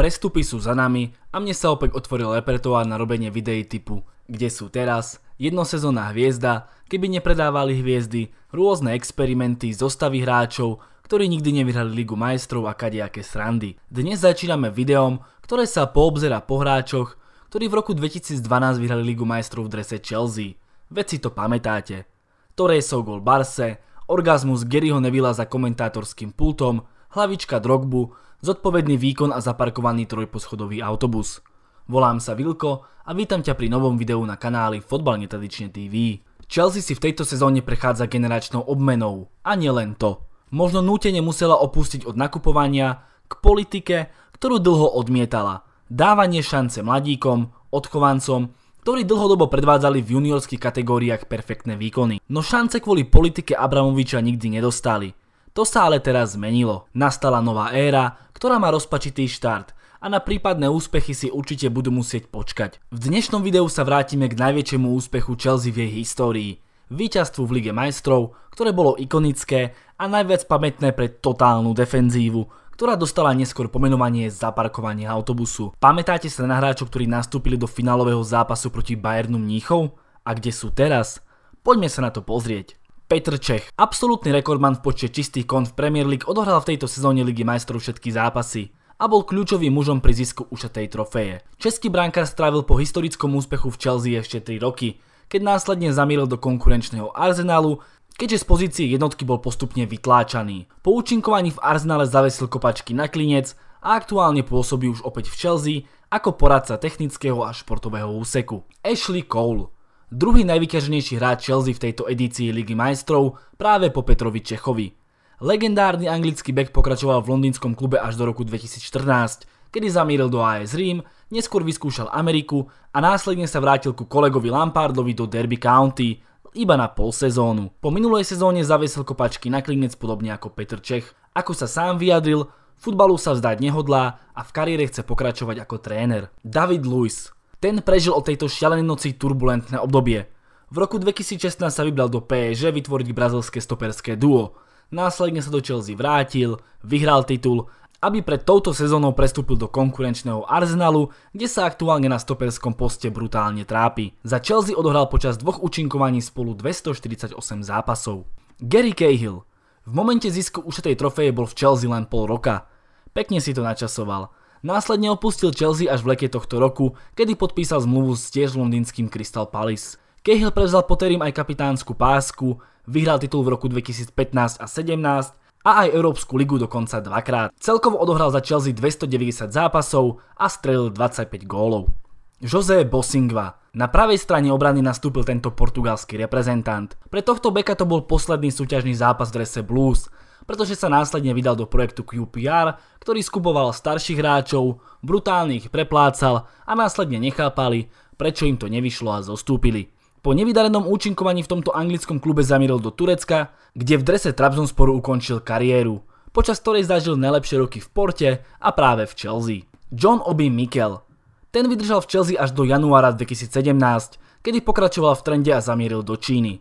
Prestupy sú za nami a mne sa opäť otvoril repertoár na robenie videí typu Kde sú teraz, jednosezónna hviezda, keby nepredávali hviezdy, rôzne experimenty, zostavy hráčov, ktorí nikdy nevyhrali Ligu majstrov a kadejaké srandy. Dnes začíname videom, ktoré sa poobzera po hráčoch, ktorí v roku 2012 vyhrali Ligu majstrov v drese Chelsea. si to pamätáte. Torreso gol Barse, orgazmus Garyho Nevilla za komentátorským pultom, hlavička Drogbu, zodpovedný výkon a zaparkovaný trojposchodový autobus. Volám sa Vilko a vítam ťa pri novom videu na kanáli Fotbal netradične TV. Chelsea si v tejto sezóne prechádza generačnou obmenou a nielen to. Možno nútene musela opustiť od nakupovania k politike, ktorú dlho odmietala. Dávanie šance mladíkom, odchovancom, ktorí dlhodobo predvádzali v juniorských kategóriách perfektné výkony. No šance kvôli politike Abramoviča nikdy nedostali. To sa ale teraz zmenilo. Nastala nová éra, ktorá má rozpačitý štart a na prípadné úspechy si určite budú musieť počkať. V dnešnom videu sa vrátime k najväčšiemu úspechu Chelsea v jej histórii. Výťazstvu v Lige majstrov, ktoré bolo ikonické a najviac pamätné pre totálnu defenzívu, ktorá dostala neskôr pomenovanie zaparkovanie autobusu. Pamätáte sa na hráčov, ktorí nastúpili do finálového zápasu proti Bayernu Mníchov? A kde sú teraz? Poďme sa na to pozrieť. Petr Čech. Absolutný rekordman v počte čistých kont v Premier League odohral v tejto sezóne Ligy majstrov všetky zápasy a bol kľúčovým mužom pri zisku ušatej trofeje. Český brankár strávil po historickom úspechu v Chelsea ešte 3 roky, keď následne zamieril do konkurenčného Arsenalu, keďže z pozície jednotky bol postupne vytláčaný. Po účinkovaní v Arsenale zavesil kopačky na klinec a aktuálne pôsobí už opäť v Chelsea ako poradca technického a športového úseku. Ashley Cole druhý najvyťaženejší hráč Chelsea v tejto edícii Ligy majstrov práve po Petrovi Čechovi. Legendárny anglický back pokračoval v londýnskom klube až do roku 2014, kedy zamíril do AS Rím, neskôr vyskúšal Ameriku a následne sa vrátil ku kolegovi Lampardovi do Derby County, iba na pol sezónu. Po minulej sezóne zavesil kopačky na klinec podobne ako Petr Čech. Ako sa sám vyjadril, futbalu sa vzdať nehodlá a v kariére chce pokračovať ako tréner. David Lewis ten prežil od tejto šialenej noci turbulentné obdobie. V roku 2016 sa vybral do PSG vytvoriť brazilské stoperské duo. Následne sa do Chelsea vrátil, vyhral titul, aby pred touto sezónou prestúpil do konkurenčného Arsenalu, kde sa aktuálne na stoperskom poste brutálne trápi. Za Chelsea odohral počas dvoch účinkovaní spolu 248 zápasov. Gary Cahill. V momente zisku ušetej trofeje bol v Chelsea len pol roka. Pekne si to načasoval Následne opustil Chelsea až v leke tohto roku, kedy podpísal zmluvu s tiež londýnským Crystal Palace. Cahill prevzal Potterim aj kapitánsku pásku, vyhral titul v roku 2015 a 17 a aj Európsku ligu dokonca dvakrát. Celkovo odohral za Chelsea 290 zápasov a strelil 25 gólov. José Bosingva. Na pravej strane obrany nastúpil tento portugalský reprezentant. Pre tohto beka to bol posledný súťažný zápas v drese Blues, pretože sa následne vydal do projektu QPR, ktorý skupoval starších hráčov, brutálne ich preplácal a následne nechápali, prečo im to nevyšlo a zostúpili. Po nevydarenom účinkovaní v tomto anglickom klube zamieril do Turecka, kde v drese Trabzonsporu ukončil kariéru, počas ktorej zažil najlepšie roky v Porte a práve v Chelsea. John Obi Mikel. Ten vydržal v Chelsea až do januára 2017, kedy pokračoval v trende a zamieril do Číny.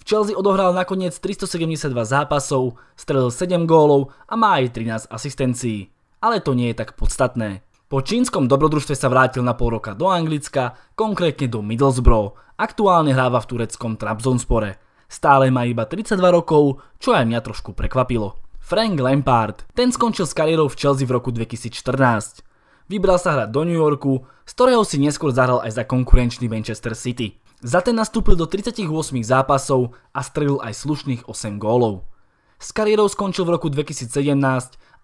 V Chelsea odohral nakoniec 372 zápasov, strelil 7 gólov a má aj 13 asistencií. Ale to nie je tak podstatné. Po čínskom dobrodružstve sa vrátil na pol roka do Anglicka, konkrétne do Middlesbrough. Aktuálne hráva v tureckom Trabzonspore. Stále má iba 32 rokov, čo aj mňa trošku prekvapilo. Frank Lampard, ten skončil s kariérou v Chelsea v roku 2014. Vybral sa hrať do New Yorku, z ktorého si neskôr zahral aj za konkurenčný Manchester City. Za ten nastúpil do 38 zápasov a strelil aj slušných 8 gólov. S kariérou skončil v roku 2017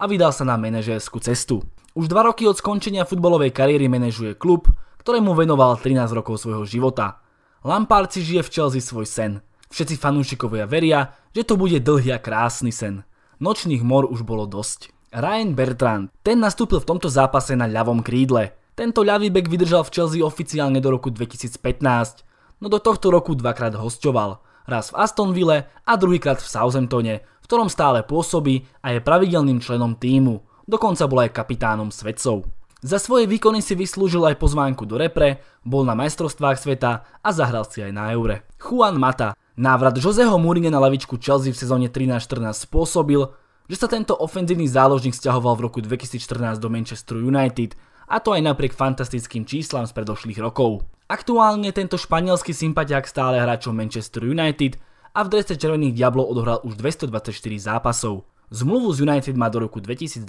a vydal sa na manažérskú cestu. Už dva roky od skončenia futbalovej kariéry manažuje klub, ktorému venoval 13 rokov svojho života. Lampard si žije v Chelsea svoj sen. Všetci fanúšikovia veria, že to bude dlhý a krásny sen. Nočných mor už bolo dosť. Ryan Bertrand, ten nastúpil v tomto zápase na ľavom krídle. Tento ľavý bek vydržal v Chelsea oficiálne do roku 2015, no do tohto roku dvakrát hosťoval, Raz v Astonville a druhýkrát v Southamptone, v ktorom stále pôsobí a je pravidelným členom týmu. Dokonca bol aj kapitánom svedcov. Za svoje výkony si vyslúžil aj pozvánku do repre, bol na majstrovstvách sveta a zahral si aj na Eure. Juan Mata. Návrat Joseho Mourinho na lavičku Chelsea v sezóne 13-14 spôsobil, že sa tento ofenzívny záložník stiahoval v roku 2014 do Manchesteru United, a to aj napriek fantastickým číslam z predošlých rokov. Aktuálne tento španielský sympatiák stále hráčom Manchester United a v drese Červených diablov odohral už 224 zápasov. Zmluvu z United má do roku 2021.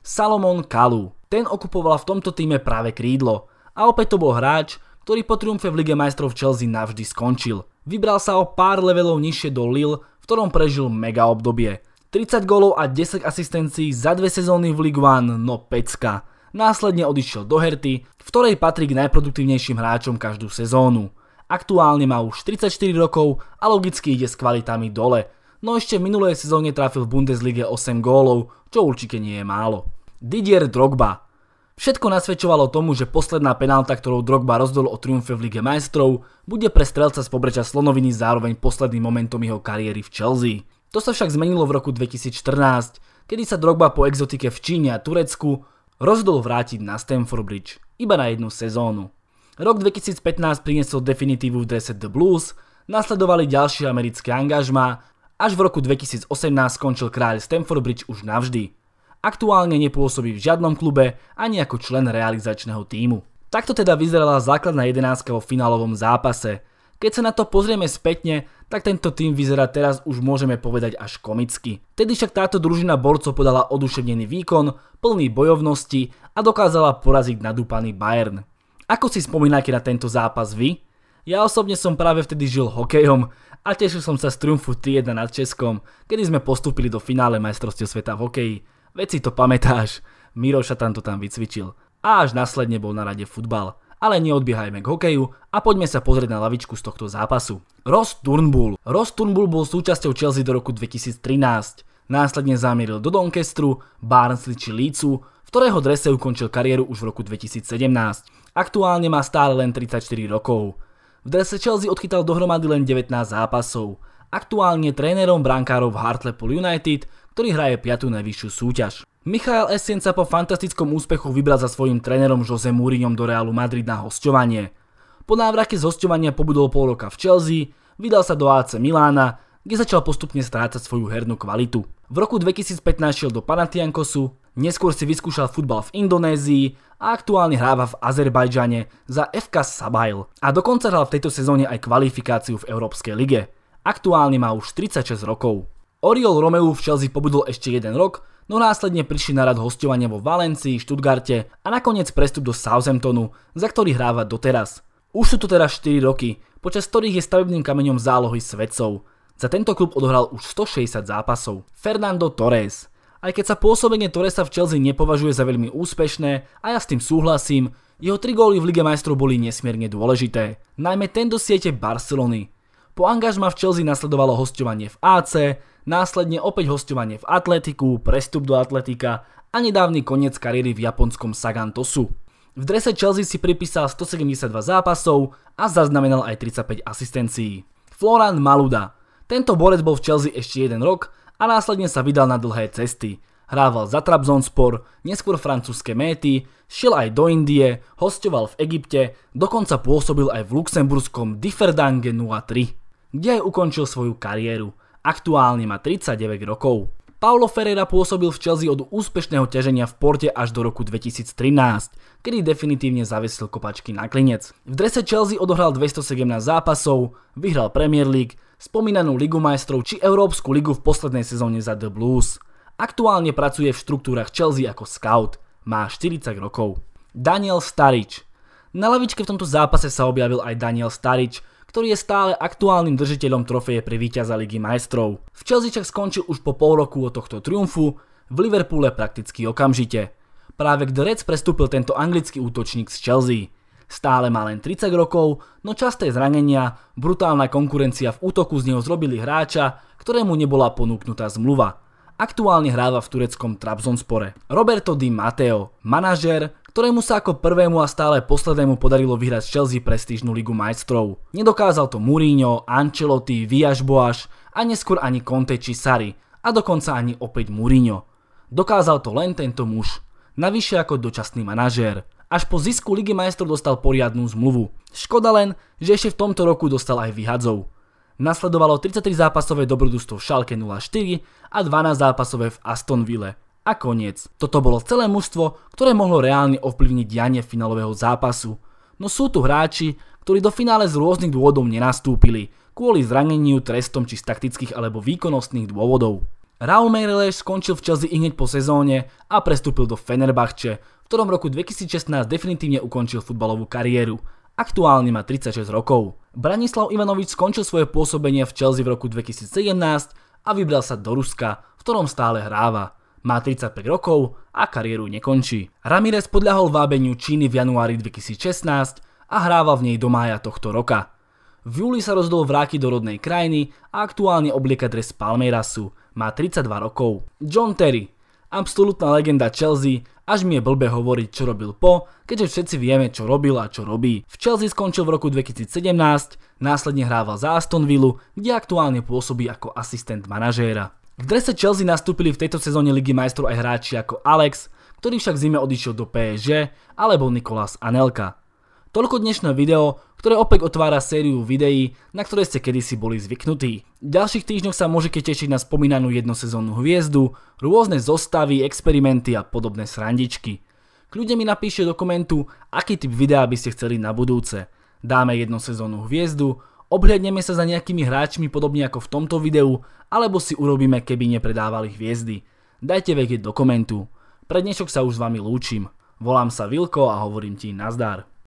Salomon Kalu. Ten okupoval v tomto týme práve krídlo. A opäť to bol hráč, ktorý po triumfe v Lige majstrov Chelsea navždy skončil. Vybral sa o pár levelov nižšie do Lille, v ktorom prežil mega obdobie. 30 gólov a 10 asistencií za dve sezóny v Ligue 1, no pecka následne odišiel do Herty, v ktorej patrí k najproduktívnejším hráčom každú sezónu. Aktuálne má už 34 rokov a logicky ide s kvalitami dole, no ešte v minulej sezóne trafil v Bundeslige 8 gólov, čo určite nie je málo. Didier Drogba Všetko nasvedčovalo tomu, že posledná penálta, ktorou Drogba rozdol o triumfe v Lige majstrov, bude pre strelca z pobreča Slonoviny zároveň posledným momentom jeho kariéry v Chelsea. To sa však zmenilo v roku 2014, kedy sa Drogba po exotike v Číne a Turecku rozhodol vrátiť na Stamford Bridge, iba na jednu sezónu. Rok 2015 priniesol definitívu v drese The Blues, nasledovali ďalšie americké angažmá, až v roku 2018 skončil kráľ Stamford Bridge už navždy. Aktuálne nepôsobí v žiadnom klube ani ako člen realizačného týmu. Takto teda vyzerala základná jedenáctka vo finálovom zápase. Keď sa na to pozrieme spätne, tak tento tým vyzerá teraz už môžeme povedať až komicky. Tedy však táto družina borcov podala oduševnený výkon, plný bojovnosti a dokázala poraziť nadúpaný Bayern. Ako si spomínate na tento zápas vy? Ja osobne som práve vtedy žil hokejom a tešil som sa z triumfu 3-1 nad Českom, kedy sme postúpili do finále majstrovstiev sveta v hokeji. Veci to pamätáš, Miro Šatan to tam vycvičil. A až následne bol na rade futbal ale neodbiehajme k hokeju a poďme sa pozrieť na lavičku z tohto zápasu. Ross Turnbull Ross Turnbull bol súčasťou Chelsea do roku 2013. Následne zamieril do donkestru Barnsley či Leedsu, v ktorého drese ukončil kariéru už v roku 2017. Aktuálne má stále len 34 rokov. V drese Chelsea odchytal dohromady len 19 zápasov. Aktuálne trénerom brankárov v Hartlepool United, ktorý hraje 5. najvyššiu súťaž. Michael Essien sa po fantastickom úspechu vybral za svojim trénerom Jose Mourinhom do Realu Madrid na hosťovanie. Po návrate z hosťovania pobudol pol roka v Chelsea, vydal sa do AC Milána, kde začal postupne strácať svoju hernú kvalitu. V roku 2015 šiel do Panathiankosu, neskôr si vyskúšal futbal v Indonézii a aktuálne hráva v Azerbajdžane za FK Sabail a dokonca hral v tejto sezóne aj kvalifikáciu v Európskej lige. Aktuálne má už 36 rokov. Oriol Romeu v Chelsea pobudol ešte jeden rok, no následne prišli na rad hostovania vo Valencii, Štutgarte a nakoniec prestup do Southamptonu, za ktorý hráva doteraz. Už sú to teraz teda 4 roky, počas ktorých je stavebným kameňom zálohy svedcov. Za tento klub odohral už 160 zápasov. Fernando Torres. Aj keď sa pôsobenie Torresa v Chelsea nepovažuje za veľmi úspešné, a ja s tým súhlasím, jeho tri góly v Lige majstrov boli nesmierne dôležité. Najmä ten do siete Barcelony. Po angažma v Chelsea nasledovalo hostovanie v AC, následne opäť hostovanie v Atletiku, prestup do Atletika a nedávny koniec kariéry v japonskom Sagantosu. V drese Chelsea si pripísal 172 zápasov a zaznamenal aj 35 asistencií. Florán Maluda. Tento borec bol v Chelsea ešte jeden rok a následne sa vydal na dlhé cesty. Hrával za Trabzonspor, neskôr francúzske méty, šiel aj do Indie, hostoval v Egypte, dokonca pôsobil aj v luxemburskom Differdange 03 kde aj ukončil svoju kariéru. Aktuálne má 39 rokov. Paulo Ferreira pôsobil v Chelsea od úspešného ťaženia v Porte až do roku 2013, kedy definitívne zavesil kopačky na klinec. V drese Chelsea odohral 217 zápasov, vyhral Premier League, spomínanú Ligu majstrov či Európsku ligu v poslednej sezóne za The Blues. Aktuálne pracuje v štruktúrach Chelsea ako scout, má 40 rokov. Daniel Starič Na lavičke v tomto zápase sa objavil aj Daniel Starič, ktorý je stále aktuálnym držiteľom trofeje pri víťaza Ligy majstrov. V Chelsea však skončil už po pol roku od tohto triumfu, v Liverpoole prakticky okamžite. Práve k The Reds prestúpil tento anglický útočník z Chelsea. Stále má len 30 rokov, no časté zranenia, brutálna konkurencia v útoku z neho zrobili hráča, ktorému nebola ponúknutá zmluva. Aktuálne hráva v tureckom Trabzonspore. Roberto Di Matteo, manažer ktorému sa ako prvému a stále poslednému podarilo vyhrať Chelsea prestížnu ligu majstrov. Nedokázal to Mourinho, Ancelotti, Viaš Boáš a neskôr ani Conte či Sarri a dokonca ani opäť Mourinho. Dokázal to len tento muž, navyše ako dočasný manažér. Až po zisku Ligy majstrov dostal poriadnú zmluvu. Škoda len, že ešte v tomto roku dostal aj vyhadzov. Nasledovalo 33 zápasové dobrodústvo v Schalke 04 a 12 zápasové v Aston a koniec. Toto bolo celé mužstvo, ktoré mohlo reálne ovplyvniť dianie finálového zápasu. No sú tu hráči, ktorí do finále z rôznych dôvodov nenastúpili, kvôli zraneniu, trestom či z taktických alebo výkonnostných dôvodov. Raúl Meireles skončil v Chelsea i hneď po sezóne a prestúpil do Fenerbahče, v ktorom roku 2016 definitívne ukončil futbalovú kariéru. Aktuálne má 36 rokov. Branislav Ivanovič skončil svoje pôsobenie v Chelsea v roku 2017 a vybral sa do Ruska, v ktorom stále hráva má 35 rokov a kariéru nekončí. Ramirez podľahol vábeniu Číny v januári 2016 a hráva v nej do mája tohto roka. V júli sa rozhodol vrátiť do rodnej krajiny a aktuálne oblieka dres Palmeirasu. Má 32 rokov. John Terry, absolútna legenda Chelsea, až mi je blbe hovoriť, čo robil po, keďže všetci vieme, čo robil a čo robí. V Chelsea skončil v roku 2017, následne hrával za Aston Villa, kde aktuálne pôsobí ako asistent manažéra. V drese Chelsea nastúpili v tejto sezóne Ligy majstrov aj hráči ako Alex, ktorý však zime odišiel do PSG, alebo Nikolás Anelka. Toľko dnešné video, ktoré opäť otvára sériu videí, na ktoré ste kedysi boli zvyknutí. V ďalších týždňoch sa môžete tešiť na spomínanú jednosezónnu hviezdu, rôzne zostavy, experimenty a podobné srandičky. Kľudne mi napíšte do komentu, aký typ videa by ste chceli na budúce. Dáme jednosezónnu hviezdu, Obhliadneme sa za nejakými hráčmi podobne ako v tomto videu, alebo si urobíme, keby nepredávali hviezdy. Dajte vedieť do komentu. Pre dnešok sa už s vami lúčim. Volám sa Vilko a hovorím ti nazdar.